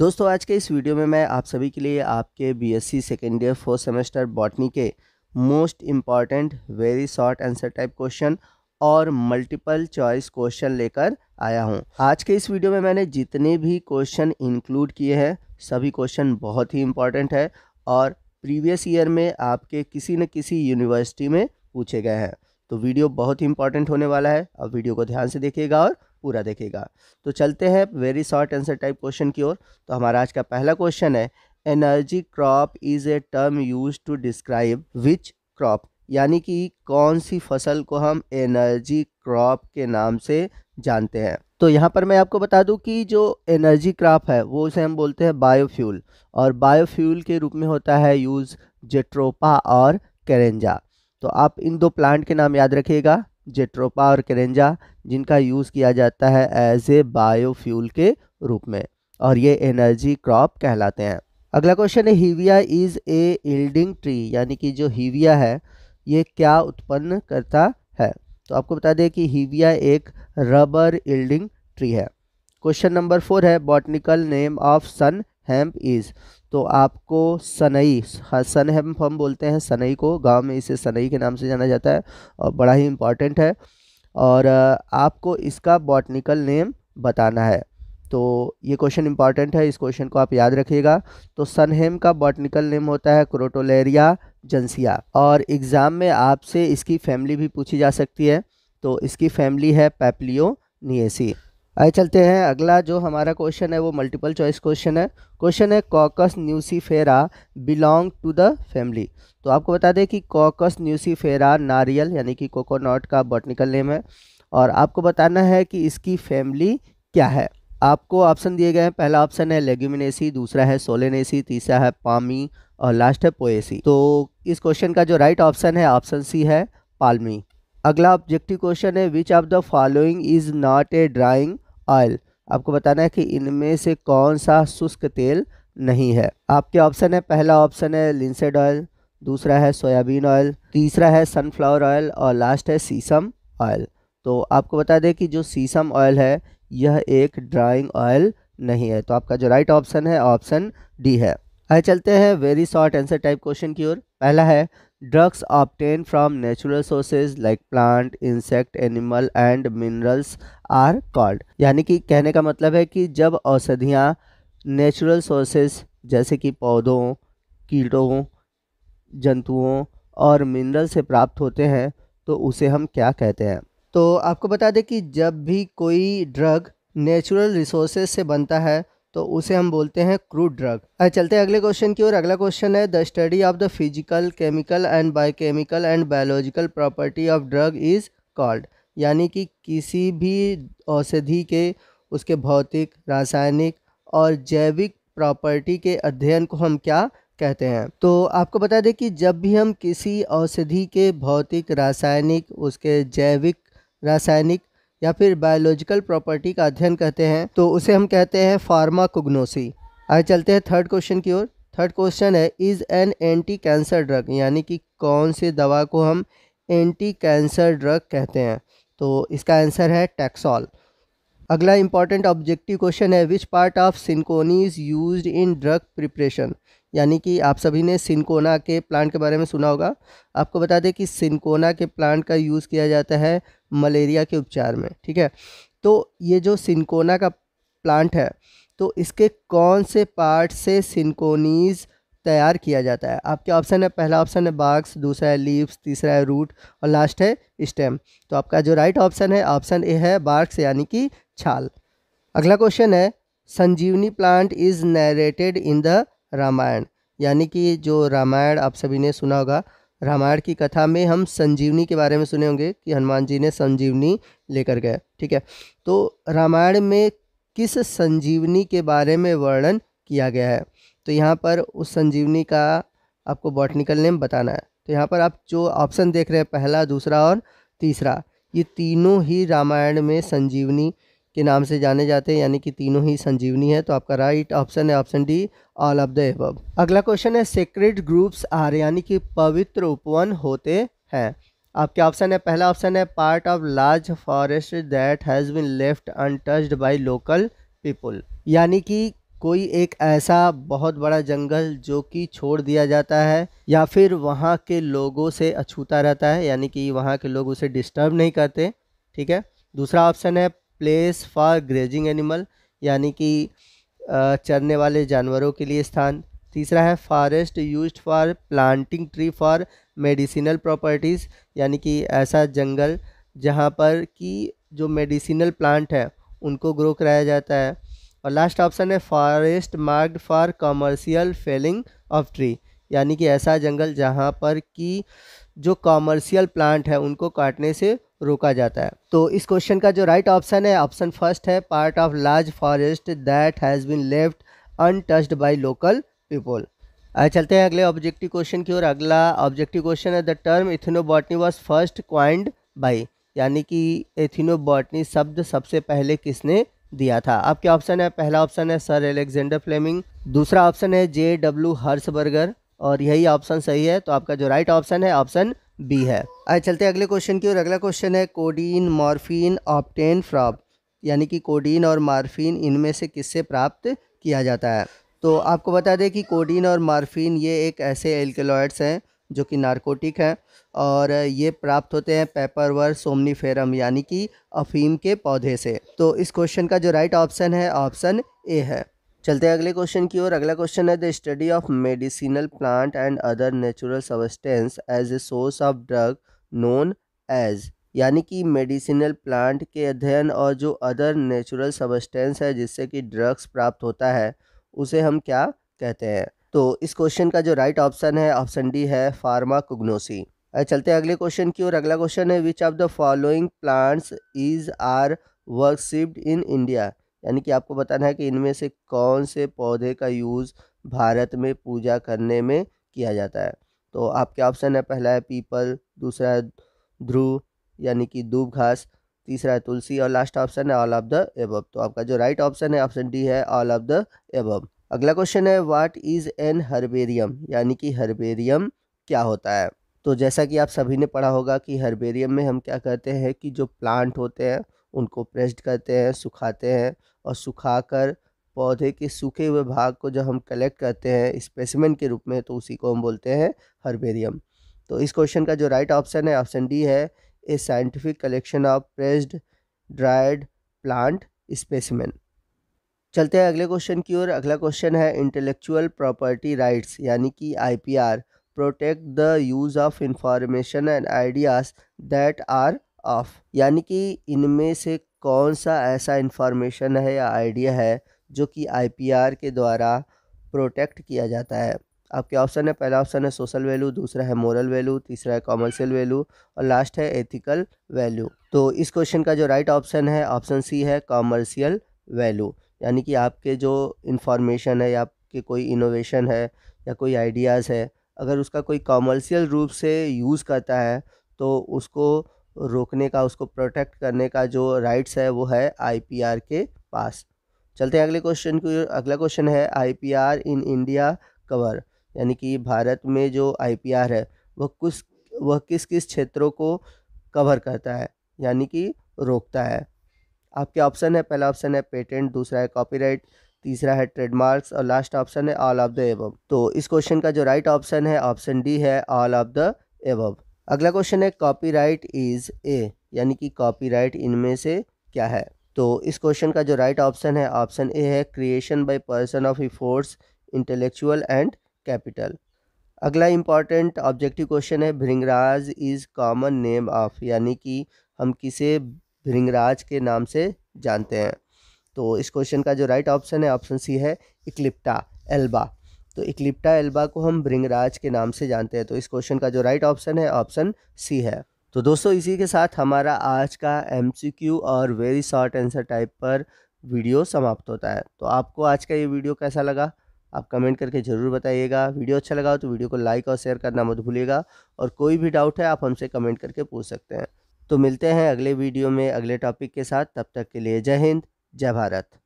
दोस्तों आज के इस वीडियो में मैं आप सभी के लिए आपके BSc second year fourth semester botany के most important very short answer type question और मल्टीपल चॉइस क्वेश्चन लेकर आया हूँ आज के इस वीडियो में मैंने जितने भी क्वेश्चन इंक्लूड किए हैं सभी क्वेश्चन बहुत ही इम्पॉर्टेंट है और प्रीवियस ईयर में आपके किसी न किसी यूनिवर्सिटी में पूछे गए हैं तो वीडियो बहुत ही इंपॉर्टेंट होने वाला है अब वीडियो को ध्यान से देखिएगा और पूरा देखेगा तो चलते हैं very short answer type question की ओर तो हमारा आज का पहला क्वेश्चन है energy crop is a term use to describe which crop यानी कि कौन सी फसल को हम एनर्जी क्रॉप के नाम से जानते हैं तो यहाँ पर मैं आपको बता दूँ कि जो एनर्जी क्रॉप है वो उसे हम बोलते हैं बायोफ्यूल और बायोफ्यूल के रूप में होता है यूज़ जेट्रोपा और करेंजा तो आप इन दो प्लांट के नाम याद रखिएगा जेट्रोपा और करेंजा जिनका यूज़ किया जाता है एज ए बायोफ्यूल के रूप में और ये एनर्जी क्रॉप कहलाते हैं अगला क्वेश्चन है Hevea is a yielding tree यानी कि जो हीविया है ये क्या उत्पन्न करता है तो आपको बता दें कि हीविया एक रबर इल्डिंग ट्री है क्वेश्चन नंबर फोर है botanical name of sun hemp is तो आपको सनई हाँ, सन हेम्प हम बोलते हैं सनई को गांव में इसे सनई के नाम से जाना जाता है और बड़ा ही इम्पॉर्टेंट है और आपको इसका बॉटनिकल नेम बताना है तो ये क्वेश्चन इंपॉर्टेंट है इस क्वेश्चन को आप याद रखिएगा तो सनहेम का बॉटनिकल नेम होता है क्रोटोलेरिया जंसिया और एग्ज़ाम में आपसे इसकी फैमिली भी पूछी जा सकती है तो इसकी फैमिली है पैपलियो नियसी आए चलते हैं अगला जो हमारा क्वेश्चन है वो मल्टीपल चॉइस क्वेश्चन है क्वेश्चन है Cocos nucifera belong to the family तो आपको बता दें कि कॉकस न्यूसीफेरा नारियल यानी कि कोकोनट का बॉटनिकल नेम है और आपको बताना है कि इसकी फैमिली क्या है आपको ऑप्शन दिए गए हैं पहला ऑप्शन है लेग्यूमिनेसी दूसरा है सोलेनेसी तीसरा है पामी और लास्ट है पोएसी तो इस क्वेश्चन का जो राइट ऑप्शन है ऑप्शन सी है पालमी अगला ऑब्जेक्टिव क्वेश्चन है which of the following is not a drying oil आपको बताना है कि इनमें से कौन सा शुष्क तेल नहीं है आपके ऑप्शन है पहला ऑप्शन है लिंसेड ऑयल दूसरा है सोयाबीन ऑयल तीसरा है सनफ्लावर ऑयल और लास्ट है सीसम ऑयल तो आपको बता दें कि जो सीसम ऑयल है यह एक ड्राइंग ऑयल नहीं है तो आपका जो राइट ऑप्शन है ऑप्शन डी है आए चलते हैं very short answer type question की ओर पहला है drugs obtain from natural sources like plant insect animal and minerals are called यानी कि कहने का मतलब है कि जब औषधियाँ नेचुरल सोर्सेस जैसे कि पौधों कीड़ों जंतुओं और मिनरल से प्राप्त होते हैं तो उसे हम क्या कहते हैं तो आपको बता दें कि जब भी कोई ड्रग नेचुरल रिसोर्सेज से बनता है तो उसे हम बोलते हैं क्रूड ड्रग चलते हैं अगले क्वेश्चन की ओर अगला क्वेश्चन है the study of the physical chemical and biochemical and biological property of drug is called यानी कि किसी भी औषधि के उसके भौतिक रासायनिक और जैविक प्रॉपर्टी के अध्ययन को हम क्या कहते हैं तो आपको बता दें कि जब भी हम किसी औषधि के भौतिक रासायनिक उसके जैविक रासायनिक या फिर बायोलॉजिकल प्रॉपर्टी का अध्ययन कहते हैं तो उसे हम कहते हैं फार्माकोग्नोसी आगे चलते हैं थर्ड क्वेश्चन की ओर थर्ड क्वेश्चन है is an anti cancer drug यानी कि कौन से दवा को हम एंटी कैंसर ड्रग कहते हैं तो इसका आंसर है टैक्सॉल अगला इंपॉर्टेंट ऑब्जेक्टिव क्वेश्चन है which part of cinchonas use in drug preparation यानी कि आप सभी ने सिंकोना के प्लांट के बारे में सुना होगा आपको बता दें कि सिंकोना के प्लांट का यूज़ किया जाता है मलेरिया के उपचार में ठीक है तो ये जो सिंकोना का प्लांट है तो इसके कौन से पार्ट से सिंकोनीज़ तैयार किया जाता है आपके ऑप्शन है पहला ऑप्शन है बाग्स दूसरा है लीव्स तीसरा है रूट और लास्ट है स्टेम तो आपका जो राइट ऑप्शन है ऑप्शन ए है बाग्स यानी कि छाल अगला क्वेश्चन है Sanjeevani plant is narrated in the Ramayana यानी कि जो रामायण आप सभी ने सुना होगा रामायण की कथा में हम संजीवनी के बारे में सुने होंगे कि हनुमान जी ने संजीवनी लेकर गए ठीक है तो रामायण में किस संजीवनी के बारे में वर्णन किया गया है तो यहाँ पर उस संजीवनी का आपको बॉटनिकल नेम बताना है तो यहाँ पर आप जो ऑप्शन देख रहे हैं पहला दूसरा और तीसरा ये तीनों ही रामायण में संजीवनी के नाम से जाने जाते हैं यानी कि तीनों ही संजीवनी है तो आपका राइट ऑप्शन है option D all of the above अगला क्वेश्चन है सेक्रेट ग्रुप्स आर यानी कि पवित्र उपवन होते हैं आपके ऑप्शन है पहला ऑप्शन है part of large forest that has been left untouched by local people यानी कि कोई एक ऐसा बहुत बड़ा जंगल जो कि छोड़ दिया जाता है या फिर वहाँ के लोगों से अछूता रहता है यानी कि वहाँ के लोग उसे डिस्टर्ब नहीं करते ठीक है दूसरा ऑप्शन है प्लेस फॉर ग्रेजिंग एनिमल यानी कि चरने वाले जानवरों के लिए स्थान तीसरा है forest use for planting tree for medicinal properties यानी कि ऐसा जंगल जहाँ पर कि जो मेडिसिनल प्लांट है उनको ग्रो कराया जाता है और लास्ट ऑप्शन है forest marked for commercial felling of tree यानी कि ऐसा जंगल जहाँ पर कि जो कॉमर्शियल प्लांट है उनको काटने से रोका जाता है तो इस क्वेश्चन का जो राइट ऑप्शन है ऑप्शन फर्स्ट है part of large forest that has been left untouched by local people आए चलते हैं अगले ऑब्जेक्टिव क्वेश्चन की ओर अगला ऑब्जेक्टिव क्वेश्चन है the term ethnobotany was first coined by यानी कि एथिनोबॉटनी शब्द सबसे पहले किसने दिया था आपके ऑप्शन है पहला ऑप्शन है सर एलेक्जेंडर फ्लेमिंग दूसरा ऑप्शन है जे डब्ल्यू हर्सबर्गर और यही ऑप्शन सही है तो आपका जो राइट ऑप्शन है ऑप्शन बी है आए चलते हैं अगले क्वेश्चन की ओर अगला क्वेश्चन है कोडीन मॉर्फिन ऑप्टेन फ्रॉप यानी कि कोडीन और मार्फिन इनमें से किससे प्राप्त किया जाता है तो आपको बता दें कि कोडीन और मार्फिन ये एक ऐसे एल्केलॉइड्स हैं जो कि नारकोटिक हैं और ये प्राप्त होते हैं पेपरवर सोमनीफेरम यानी कि अफीम के पौधे से तो इस क्वेश्चन का जो राइट ऑप्शन है ऑप्शन ए है चलते हैं अगले क्वेश्चन की ओर अगला क्वेश्चन है the study of medicinal plant and other natural substance as a source of drug known as यानी कि मेडिसिनल प्लांट के अध्ययन और जो अदर नेचुरल सबस्टेंस है जिससे कि ड्रग्स प्राप्त होता है उसे हम क्या कहते हैं तो इस क्वेश्चन का जो राइट ऑप्शन है ऑप्शन डी है फार्माकोग्नोसी चलते हैं अगले क्वेश्चन की ओर अगला क्वेश्चन है which of the following plants is are worshipped in India यानी कि आपको बताना है कि इनमें से कौन से पौधे का यूज़ भारत में पूजा करने में किया जाता है तो आपके ऑप्शन है पहला है पीपल दूसरा है ध्रुव यानी कि दूब घास तीसरा है तुलसी और लास्ट ऑप्शन है ऑल ऑफ द एबब तो आपका जो राइट ऑप्शन है ऑप्शन डी है ऑल ऑफ द एबब अगला क्वेश्चन है वाट इज़ एन हर्बेरियम यानी कि हर्बेरियम क्या होता है तो जैसा कि आप सभी ने पढ़ा होगा कि हर्बेरियम में हम क्या करते हैं कि जो प्लांट होते हैं उनको प्रेस्ड करते हैं सुखाते हैं और सुखाकर पौधे के सूखे हुए भाग को जब हम कलेक्ट करते हैं स्पेसिमेंट के रूप में तो उसी को हम बोलते हैं हर्बेरियम तो इस क्वेश्चन का जो राइट ऑप्शन है ऑप्शन डी है a scientific collection of pressed dried plant specimen चलते हैं अगले क्वेश्चन की ओर अगला क्वेश्चन है इंटेलेक्चुअल प्रॉपर्टी राइट्स यानी कि IPR protect the use of information and ideas that are of यानी कि इनमें से कौन सा ऐसा इंफॉर्मेशन है या आइडिया है जो कि आईपीआर के द्वारा प्रोटेक्ट किया जाता है आपके ऑप्शन है पहला ऑप्शन है सोशल वैल्यू दूसरा है मॉरल वैल्यू तीसरा है कॉमर्शियल वैल्यू और लास्ट है एथिकल वैल्यू तो इस क्वेश्चन का जो राइट ऑप्शन है ऑप्शन सी है कॉमर्शियल वैल्यू यानी कि आपके जो इन्फॉर्मेशन है या आपके कोई इनोवेशन है या कोई आइडियाज़ है अगर उसका कोई कॉमर्शियल रूप से यूज़ करता है तो उसको रोकने का उसको प्रोटेक्ट करने का जो राइट्स है वो है आईपीआर के पास चलते हैं अगले क्वेश्चन की अगला क्वेश्चन है आईपीआर इन इंडिया कवर यानी कि भारत में जो आईपीआर है वह कुछ वह किस किस क्षेत्रों को कवर करता है यानी कि रोकता है आपके ऑप्शन है पहला ऑप्शन है पेटेंट दूसरा है कॉपीराइट तीसरा है ट्रेडमार्क्स और लास्ट ऑप्शन है ऑल ऑफ द एबव तो इस क्वेश्चन का जो राइट ऑप्शन है ऑप्शन डी है ऑल ऑफ द एबव अगला क्वेश्चन है कॉपीराइट इज़ ए यानी कि कॉपीराइट इनमें से क्या है तो इस क्वेश्चन का जो राइट ऑप्शन है ऑप्शन ए है creation by person of efforts intellectual and capital अगला इंपॉर्टेंट ऑब्जेक्टिव क्वेश्चन है bhringraj is common name of यानी कि हम किसे रिंगराज के नाम से जानते हैं तो इस क्वेश्चन का जो राइट ऑप्शन है ऑप्शन सी है इक्लिप्टा एल्बा तो इक्लिप्टा एल्बा को हम ब्रिंगराज के नाम से जानते हैं तो इस क्वेश्चन का जो राइट ऑप्शन है ऑप्शन सी है तो दोस्तों इसी के साथ हमारा आज का एम और वेरी शॉर्ट आंसर टाइप पर वीडियो समाप्त होता है तो आपको आज का ये वीडियो कैसा लगा आप कमेंट करके ज़रूर बताइएगा वीडियो अच्छा लगा हो तो वीडियो को लाइक और शेयर करना मत भूलिएगा और कोई भी डाउट है आप हमसे कमेंट करके पूछ सकते हैं तो मिलते हैं अगले वीडियो में अगले टॉपिक के साथ तब तक के लिए जय हिंद जय भारत